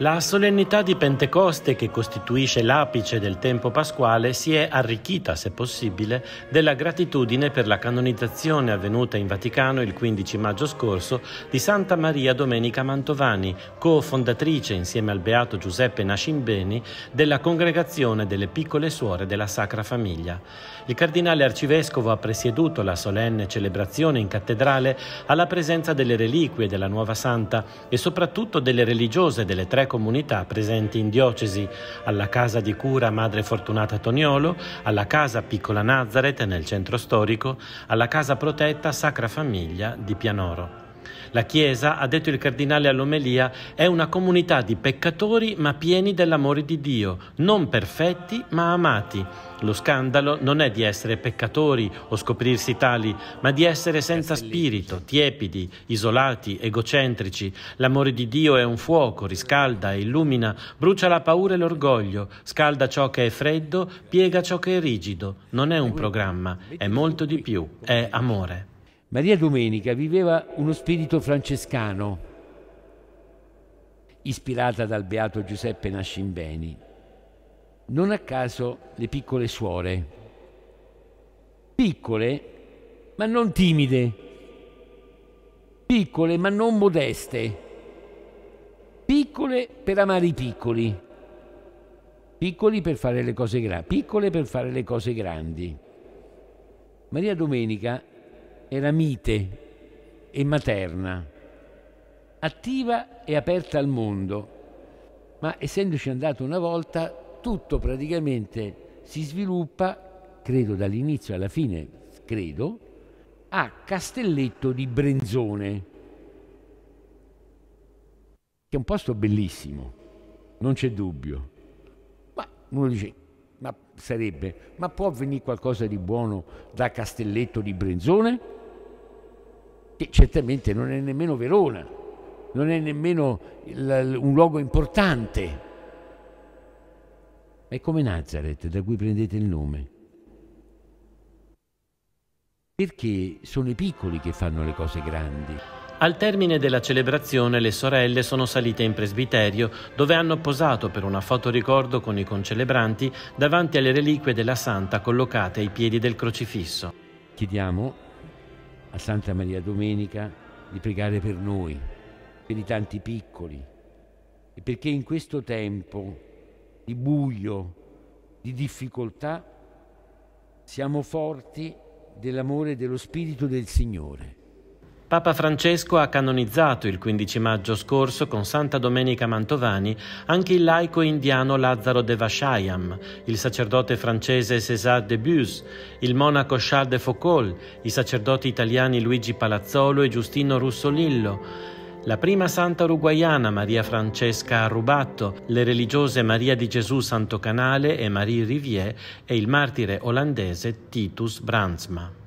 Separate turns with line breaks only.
La solennità di Pentecoste, che costituisce l'apice del tempo pasquale, si è arricchita, se possibile, della gratitudine per la canonizzazione avvenuta in Vaticano il 15 maggio scorso di Santa Maria Domenica Mantovani, cofondatrice insieme al beato Giuseppe Nascimbeni della Congregazione delle Piccole Suore della Sacra Famiglia. Il cardinale arcivescovo ha presieduto la solenne celebrazione in cattedrale alla presenza delle reliquie della nuova santa e soprattutto delle religiose delle tre comunità presenti in diocesi, alla Casa di Cura Madre Fortunata Toniolo, alla Casa Piccola Nazareth nel centro storico, alla Casa Protetta Sacra Famiglia di Pianoro. La Chiesa, ha detto il cardinale all'omelia, è una comunità di peccatori ma pieni dell'amore di Dio, non perfetti ma amati. Lo scandalo non è di essere peccatori o scoprirsi tali, ma di essere senza spirito, tiepidi, isolati, egocentrici. L'amore di Dio è un fuoco, riscalda illumina, brucia la paura e l'orgoglio, scalda ciò che è freddo, piega ciò che è rigido. Non è un programma, è molto di più, è amore.
Maria Domenica viveva uno spirito francescano, ispirata dal beato Giuseppe Nascimbeni. Non a caso le piccole suore, piccole ma non timide, piccole ma non modeste, piccole per amare i piccoli, piccoli per fare le cose grandi, piccole per fare le cose grandi. Maria Domenica era mite e materna, attiva e aperta al mondo, ma essendoci andato una volta, tutto praticamente si sviluppa, credo dall'inizio alla fine, credo, a Castelletto di Brenzone, che è un posto bellissimo, non c'è dubbio. Ma uno dice, ma sarebbe, ma può venire qualcosa di buono da Castelletto di Brenzone? Che certamente non è nemmeno Verona, non è nemmeno il, un luogo importante. È come Nazareth, da cui prendete il nome. Perché sono i piccoli che fanno le cose grandi. Al termine della celebrazione le
sorelle sono salite in presbiterio dove hanno posato per una fotoricordo con i concelebranti davanti alle reliquie della santa collocate ai piedi del crocifisso.
Chiediamo a Santa Maria Domenica di pregare per noi, per i tanti piccoli perché in questo tempo di buio, di difficoltà, siamo forti dell'amore dello Spirito del Signore
Papa Francesco ha canonizzato il 15 maggio scorso con Santa Domenica Mantovani anche il laico indiano Lazzaro de Devashayam, il sacerdote francese César de Buse, il monaco Charles de Foucault, i sacerdoti italiani Luigi Palazzolo e Giustino Russolillo, la prima santa uruguaiana Maria Francesca Arrubatto, le religiose Maria di Gesù Santo Canale e Marie Rivier e il martire olandese Titus Brandsma.